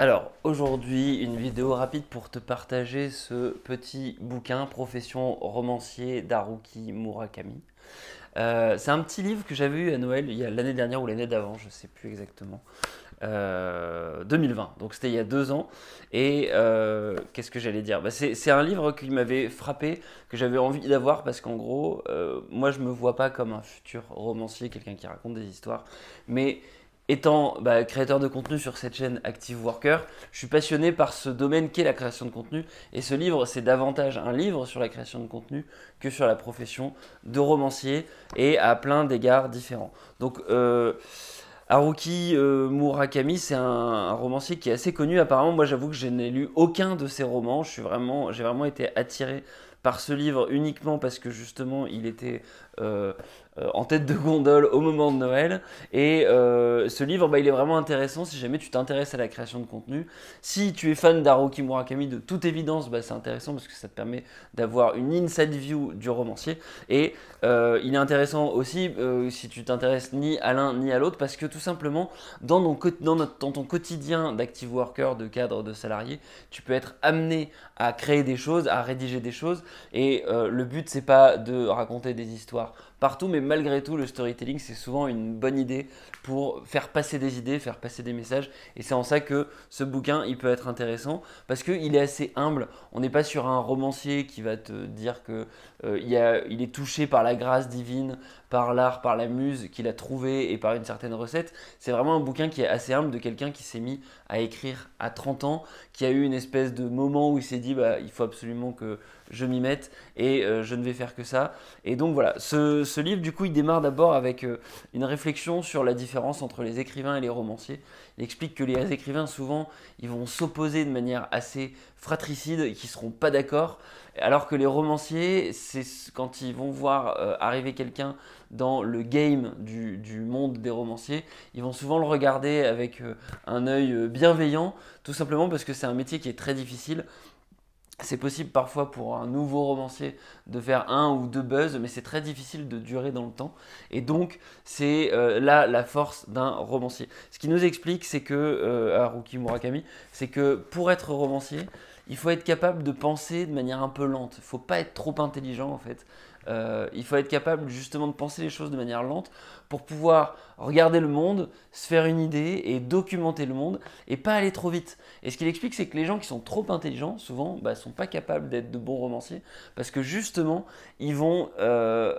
Alors aujourd'hui une vidéo rapide pour te partager ce petit bouquin Profession romancier d'Haruki Murakami. Euh, c'est un petit livre que j'avais eu à Noël il y a l'année dernière ou l'année d'avant, je ne sais plus exactement. 2020, euh, donc c'était il y a deux ans. Et euh, qu'est-ce que j'allais dire bah, C'est un livre qui m'avait frappé, que j'avais envie d'avoir parce qu'en gros, moi je me vois pas comme un futur romancier, quelqu'un qui raconte des histoires, mais Étant bah, créateur de contenu sur cette chaîne Active Worker, je suis passionné par ce domaine qu'est la création de contenu et ce livre, c'est davantage un livre sur la création de contenu que sur la profession de romancier et à plein d'égards différents. Donc euh, Haruki euh, Murakami, c'est un, romancier qui est assez connu apparemment. Moi j'avoue que je n'ai lu aucun de ses romans, j'ai vraiment, vraiment été attiré par ce livre uniquement parce que justement il était euh, euh, en tête de gondole au moment de Noël. Et euh, ce livre, bah, il est vraiment intéressant si jamais tu t'intéresses à la création de contenu. Si tu es fan d'Haruki Murakami, de toute évidence, bah, c'est intéressant parce que ça te permet d'avoir une inside view du romancier. Et il est intéressant aussi si tu t'intéresses ni à l'un ni à l'autre parce que tout simplement, dans, dans ton quotidien d'active worker, de cadre, de salarié, tu peux être amené à créer des choses, à rédiger des choses, et euh, le but, c'est pas de raconter des histoires partout, mais malgré tout, le storytelling, c'est souvent une bonne idée pour faire passer des idées, faire passer des messages. Et c'est en ça que ce bouquin, il peut être intéressant, parce qu'il est assez humble. On n'est pas sur un romancier qui va te dire qu'il euh, est touché par la grâce divine, par l'art, par la muse qu'il a trouvé et par une certaine recette. C'est vraiment un bouquin qui est assez humble de quelqu'un qui s'est mis à écrire à 30 ans, qui a eu une espèce de moment où il s'est dit bah, il faut absolument que je m'y mette et euh, je ne vais faire que ça. Et donc voilà, ce, ce livre, du coup, il démarre d'abord avec euh, une réflexion sur la différence entre les écrivains et les romanciers. Il explique que les écrivains, souvent, ils vont s'opposer de manière assez fratricide et qu'ils ne seront pas d'accord. Alors que les romanciers, c'est quand ils vont voir euh, arriver quelqu'un dans le game du, monde des romanciers, ils vont souvent le regarder avec euh, un œil bienveillant, tout simplement parce que c'est un métier qui est très difficile c'est possible parfois pour un nouveau romancier de faire un ou deux buzz, mais c'est très difficile de durer dans le temps. Et donc, c'est euh, là la force d'un romancier. Ce qui nous explique, c'est que, euh, Haruki Murakami, c'est que pour être romancier, il faut être capable de penser de manière un peu lente. Il ne faut pas être trop intelligent en fait. Euh, il faut être capable justement de penser les choses de manière lente pour pouvoir regarder le monde, se faire une idée et documenter le monde et pas aller trop vite. Et ce qu'il explique, c'est que les gens qui sont trop intelligents, souvent, ne bah, sont pas capables d'être de bons romanciers parce que justement, ils vont euh,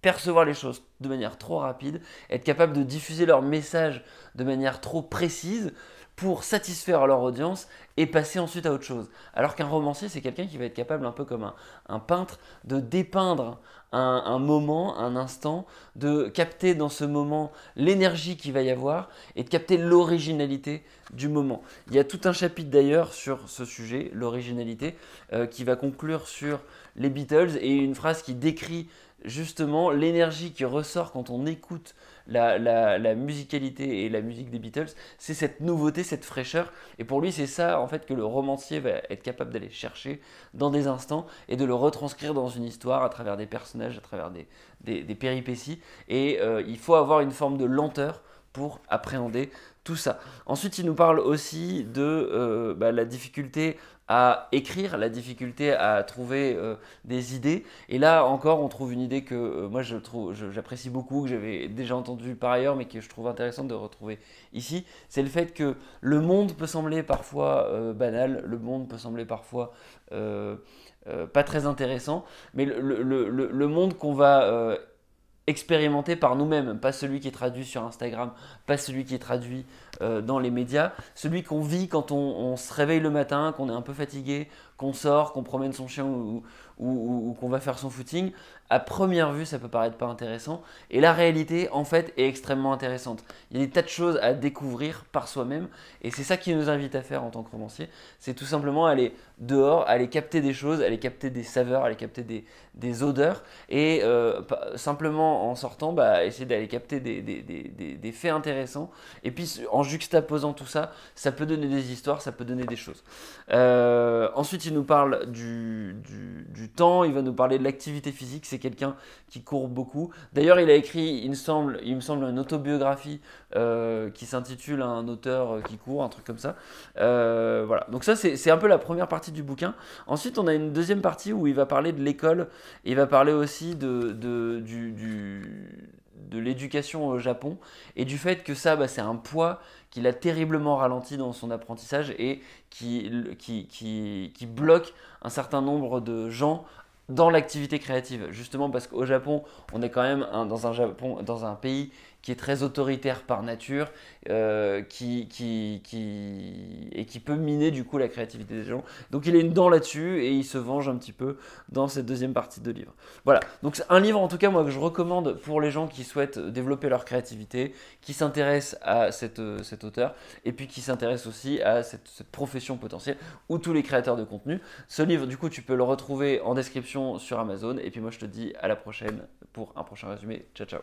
percevoir les choses de manière trop rapide, être capables de diffuser leur message de manière trop précise pour satisfaire leur audience et passer ensuite à autre chose. Alors qu'un romancier, c'est quelqu'un qui va être capable, un peu comme un, peintre, de dépeindre un, moment, un instant, de capter dans ce moment l'énergie qu'il va y avoir et de capter l'originalité du moment. Il y a tout un chapitre d'ailleurs sur ce sujet, l'originalité, euh, qui va conclure sur les Beatles et une phrase qui décrit justement l'énergie qui ressort quand on écoute la, la, la musicalité et la musique des Beatles, c'est cette nouveauté, cette fraîcheur. Et pour lui, c'est ça en fait que le romancier va être capable d'aller chercher dans des instants et de le retranscrire dans une histoire à travers des personnages, à travers des, péripéties. Et euh, il faut avoir une forme de lenteur pour appréhender tout ça. Ensuite, il nous parle aussi de euh, bah, la difficulté à écrire, la difficulté à trouver euh, des idées. Et là encore, on trouve une idée que euh, moi je trouve, j'apprécie beaucoup, que j'avais déjà entendu par ailleurs, mais que je trouve intéressante de retrouver ici. C'est le fait que le monde peut sembler parfois euh, banal, le monde peut sembler parfois pas très intéressant, mais le monde qu'on va expérimenté par nous-mêmes, pas celui qui est traduit sur Instagram, pas celui qui est traduit euh, dans les médias, celui qu'on vit quand on, se réveille le matin, qu'on est un peu fatigué, qu'on sort, qu'on promène son chien ou, ou, qu'on va faire son footing, à première vue, ça peut paraître pas intéressant. Et la réalité, en fait, est extrêmement intéressante. Il y a des tas de choses à découvrir par soi-même. Et c'est ça qui nous invite à faire en tant que romancier. C'est tout simplement aller dehors, aller capter des choses, aller capter des saveurs, aller capter des, odeurs. Et euh, simplement en sortant, bah, essayer d'aller capter des, faits intéressants. Et puis en juxtaposant tout ça, ça peut donner des histoires, ça peut donner des choses. Euh, ensuite, il nous parle du temps, il va nous parler de l'activité physique, c'est quelqu'un qui court beaucoup. D'ailleurs, il a écrit, il me semble, il me semble une autobiographie euh, qui s'intitule Un auteur qui court, un truc comme ça. Euh, voilà, donc ça c'est un peu la première partie du bouquin. Ensuite, on a une deuxième partie où il va parler de l'école, il va parler aussi de, du de l'éducation au Japon et du fait que ça, bah, c'est un poids qui l'a terriblement ralenti dans son apprentissage et qui, qui, bloque un certain nombre de gens dans l'activité créative. Justement parce qu'au Japon, on est quand même dans, un dans un pays qui est très autoritaire par nature, euh, qui, et qui peut miner du coup la créativité des gens. Donc il est une dent là-dessus et il se venge un petit peu dans cette deuxième partie de livre. Voilà, donc c'est un livre en tout cas moi que je recommande pour les gens qui souhaitent développer leur créativité, qui s'intéressent à euh, cet auteur et puis qui s'intéressent aussi à cette, cette, profession potentielle ou tous les créateurs de contenu. Ce livre du coup tu peux le retrouver en description sur Amazon et puis moi je te dis à la prochaine pour un prochain résumé. Ciao ciao